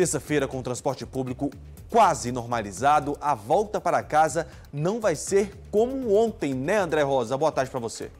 Terça-feira, com o transporte público quase normalizado, a volta para casa não vai ser como ontem, né, André Rosa? Boa tarde para você.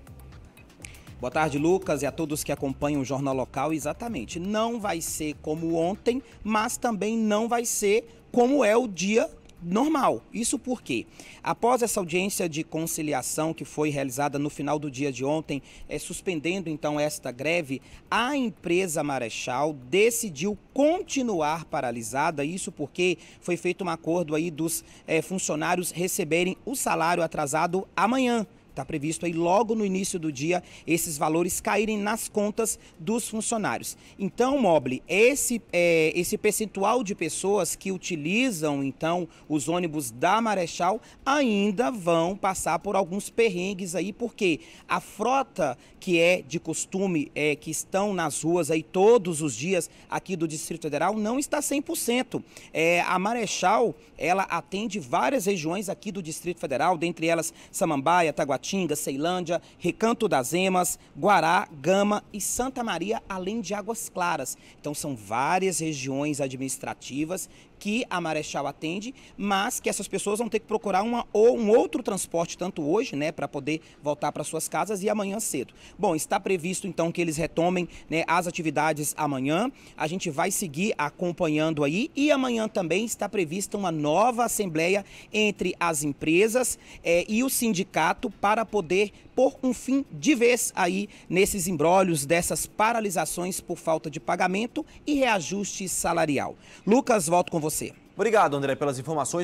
Boa tarde, Lucas, e a todos que acompanham o Jornal Local. Exatamente, não vai ser como ontem, mas também não vai ser como é o dia normal. Isso porque, após essa audiência de conciliação que foi realizada no final do dia de ontem, é, suspendendo então esta greve, a empresa Marechal decidiu continuar paralisada. Isso porque foi feito um acordo aí dos é, funcionários receberem o salário atrasado amanhã. Está previsto aí logo no início do dia esses valores caírem nas contas dos funcionários. Então, Mobile, esse, é, esse percentual de pessoas que utilizam então os ônibus da Marechal ainda vão passar por alguns perrengues aí, porque a frota que é de costume, é, que estão nas ruas aí todos os dias aqui do Distrito Federal, não está 100%. É, a Marechal, ela atende várias regiões aqui do Distrito Federal, dentre elas Samambaia, Taguatinga, Xinga, Ceilândia, Recanto das Emas, Guará, Gama e Santa Maria, além de Águas Claras. Então são várias regiões administrativas que a Marechal atende, mas que essas pessoas vão ter que procurar uma, ou um outro transporte, tanto hoje, né, para poder voltar para suas casas e amanhã cedo. Bom, está previsto então que eles retomem né, as atividades amanhã. A gente vai seguir acompanhando aí e amanhã também está prevista uma nova assembleia entre as empresas é, e o sindicato para para poder pôr um fim de vez aí nesses imbrólios, dessas paralisações por falta de pagamento e reajuste salarial. Lucas, volto com você. Obrigado, André, pelas informações.